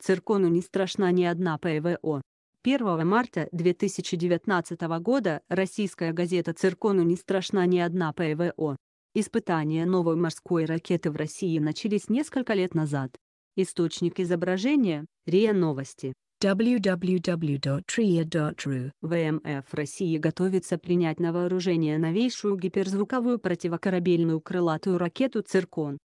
Циркону не страшна ни одна ПВО. 1 марта 2019 года российская газета «Циркону не страшна ни одна ПВО». Испытания новой морской ракеты в России начались несколько лет назад. Источник изображения – РИА Новости www.ria.ru ВМФ России готовится принять на вооружение новейшую гиперзвуковую противокорабельную крылатую ракету «Циркон».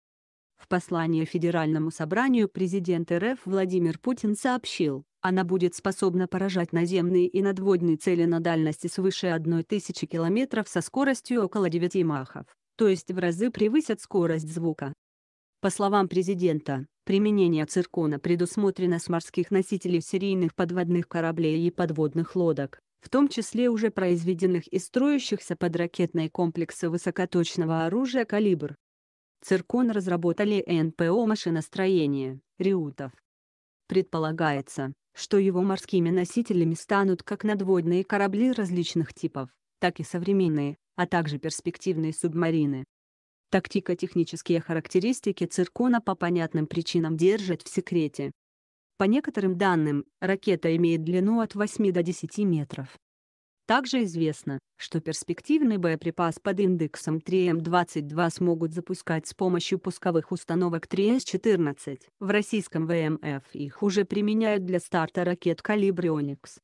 В послании Федеральному собранию президент РФ Владимир Путин сообщил, она будет способна поражать наземные и надводные цели на дальности свыше 1000 км со скоростью около 9 махов, то есть в разы превысят скорость звука. По словам президента, применение циркона предусмотрено с морских носителей серийных подводных кораблей и подводных лодок, в том числе уже произведенных и строящихся под ракетные комплексы высокоточного оружия «Калибр», Циркон разработали НПО машиностроения, Риутов. Предполагается, что его морскими носителями станут как надводные корабли различных типов, так и современные, а также перспективные субмарины. Тактико-технические характеристики циркона по понятным причинам держат в секрете. По некоторым данным, ракета имеет длину от 8 до 10 метров, также известно, что перспективный боеприпас под индексом 3М22 смогут запускать с помощью пусковых установок 3С-14. В российском ВМФ эм их уже применяют для старта ракет калибр «Оникс».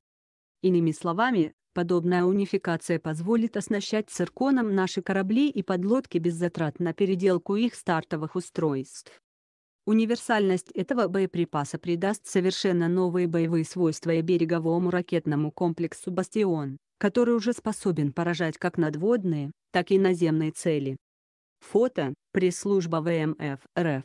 Иными словами, подобная унификация позволит оснащать цирконом наши корабли и подлодки без затрат на переделку их стартовых устройств. Универсальность этого боеприпаса придаст совершенно новые боевые свойства и береговому ракетному комплексу «Бастион» который уже способен поражать как надводные, так и наземные цели. Фото – пресс-служба ВМФ РФ.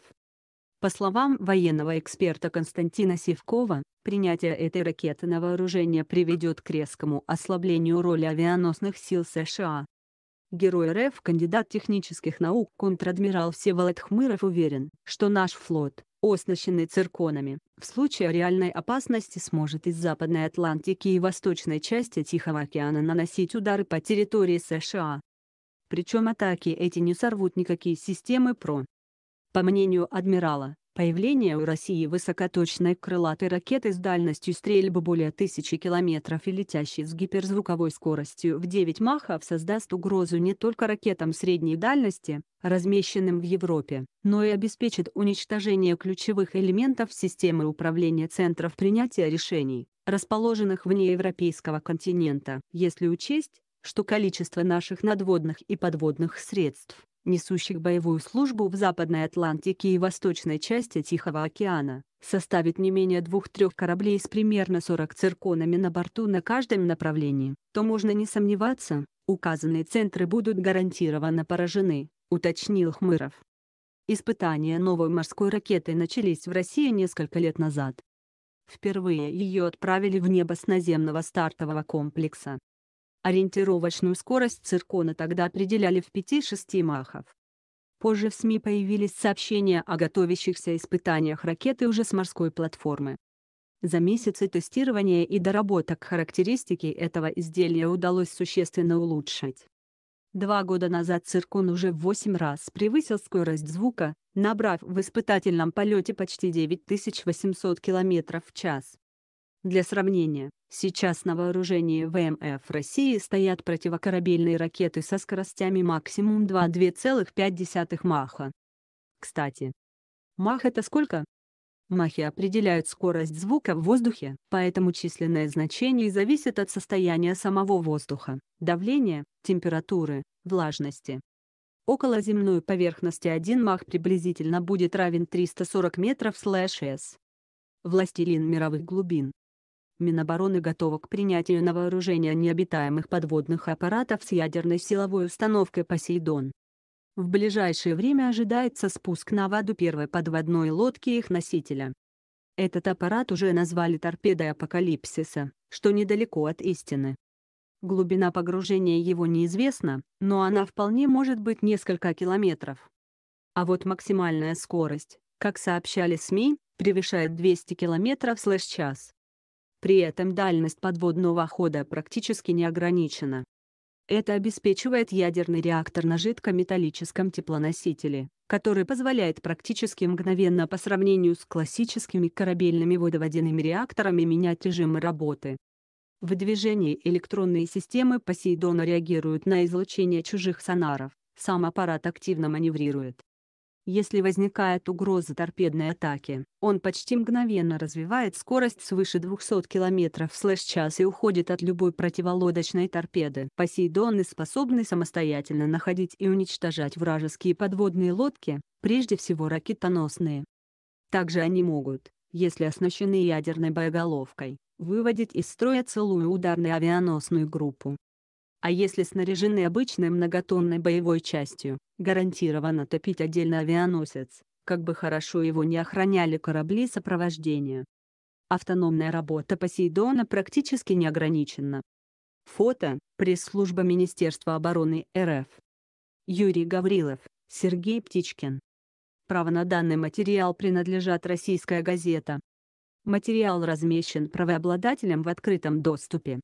По словам военного эксперта Константина Сивкова, принятие этой ракеты на вооружение приведет к резкому ослаблению роли авианосных сил США. Герой РФ, кандидат технических наук, контр-адмирал Всеволод Хмыров уверен, что наш флот, оснащенный цирконами, в случае реальной опасности сможет из Западной Атлантики и восточной части Тихого океана наносить удары по территории США. Причем атаки эти не сорвут никакие системы ПРО. По мнению адмирала, Появление у России высокоточной крылатой ракеты с дальностью стрельбы более тысячи километров и летящей с гиперзвуковой скоростью в 9 махов создаст угрозу не только ракетам средней дальности, размещенным в Европе, но и обеспечит уничтожение ключевых элементов системы управления центров принятия решений, расположенных вне европейского континента, если учесть, что количество наших надводных и подводных средств несущих боевую службу в Западной Атлантике и Восточной части Тихого океана, составит не менее двух-трех кораблей с примерно 40 цирконами на борту на каждом направлении, то можно не сомневаться, указанные центры будут гарантированно поражены, уточнил Хмыров. Испытания новой морской ракеты начались в России несколько лет назад. Впервые ее отправили в небо с наземного стартового комплекса, Ориентировочную скорость циркона тогда определяли в 5-6 махов. Позже в СМИ появились сообщения о готовящихся испытаниях ракеты уже с морской платформы. За месяцы тестирования и доработок характеристики этого изделия удалось существенно улучшить. Два года назад циркон уже в 8 раз превысил скорость звука, набрав в испытательном полете почти 9800 км в час. Для сравнения, Сейчас на вооружении ВМФ России стоят противокорабельные ракеты со скоростями максимум 2,25 маха. Кстати, мах это сколько? Махи определяют скорость звука в воздухе, поэтому численное значение зависит от состояния самого воздуха, давления, температуры, влажности. Около земной поверхности один мах приблизительно будет равен 340 метров слэш С. Властелин мировых глубин Минобороны готова к принятию на вооружение необитаемых подводных аппаратов с ядерной силовой установкой «Посейдон». В ближайшее время ожидается спуск на воду первой подводной лодки их носителя. Этот аппарат уже назвали торпедой апокалипсиса, что недалеко от истины. Глубина погружения его неизвестна, но она вполне может быть несколько километров. А вот максимальная скорость, как сообщали СМИ, превышает 200 км час. При этом дальность подводного хода практически не ограничена. Это обеспечивает ядерный реактор на жидкометаллическом теплоносителе, который позволяет практически мгновенно по сравнению с классическими корабельными водоводяными реакторами менять режимы работы. В движении электронные системы Посейдона реагируют на излучение чужих сонаров, сам аппарат активно маневрирует. Если возникает угроза торпедной атаки, он почти мгновенно развивает скорость свыше 200 км в час и уходит от любой противолодочной торпеды. Посейдоны способны самостоятельно находить и уничтожать вражеские подводные лодки, прежде всего ракетоносные. Также они могут, если оснащены ядерной боеголовкой, выводить из строя целую ударную авианосную группу, а если снаряжены обычной многотонной боевой частью, гарантированно топить отдельно авианосец, как бы хорошо его не охраняли корабли сопровождения. Автономная работа Посейдона практически не ограничена. Фото – пресс-служба Министерства обороны РФ. Юрий Гаврилов, Сергей Птичкин. Право на данный материал принадлежат «Российская газета». Материал размещен правообладателем в открытом доступе.